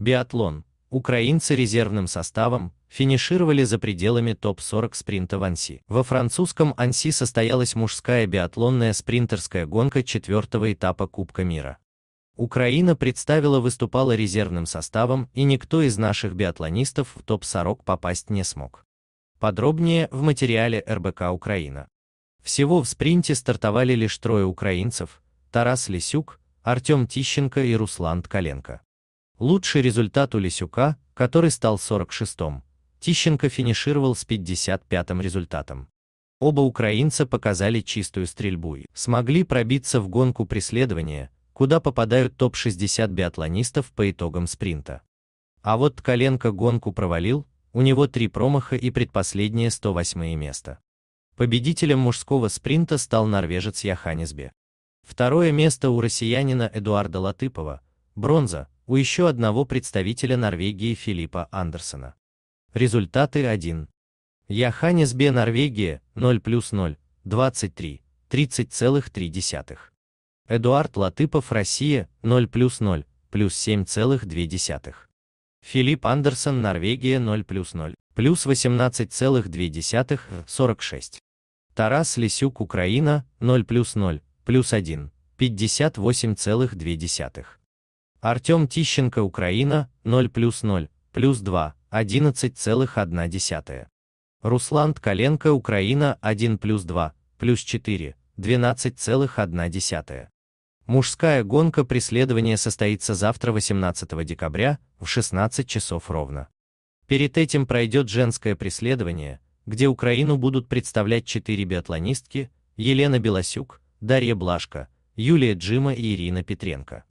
Биатлон. Украинцы резервным составом финишировали за пределами топ-40 спринта в Анси. Во французском Анси состоялась мужская биатлонная спринтерская гонка четвертого этапа Кубка мира. Украина представила выступала резервным составом, и никто из наших биатлонистов в топ-40 попасть не смог. Подробнее в материале РБК Украина. Всего в спринте стартовали лишь трое украинцев – Тарас Лисюк, Артем Тищенко и Руслан Ткаленко. Лучший результат у Лисюка, который стал 46-м. Тищенко финишировал с 55-м результатом. Оба украинца показали чистую стрельбу и смогли пробиться в гонку преследования, куда попадают топ-60 биатлонистов по итогам спринта. А вот Ткаленко гонку провалил, у него три промаха и предпоследнее 108 место. Победителем мужского спринта стал норвежец Яханисбе. Второе место у россиянина Эдуарда Латыпова, бронза, у еще одного представителя Норвегии Филиппа Андерсона. Результаты 1. Яханис Б. Норвегия 0 плюс 0, 23, 30,3. Эдуард Латыпов Россия 0 плюс 0, плюс 7,2. Филипп Андерсон Норвегия 0 плюс 0, плюс 18,2, 46. Тарас Лисюк Украина 0 плюс 0, плюс 1, 58,2. Артем Тищенко, Украина, 0 плюс 0, плюс 2, 11,1. Руслан Ткаленко, Украина, 1 плюс 2, плюс 4, 12,1. Мужская гонка преследования состоится завтра 18 декабря в 16 часов ровно. Перед этим пройдет женское преследование, где Украину будут представлять четыре биатлонистки, Елена Белосюк, Дарья Блашко, Юлия Джима и Ирина Петренко.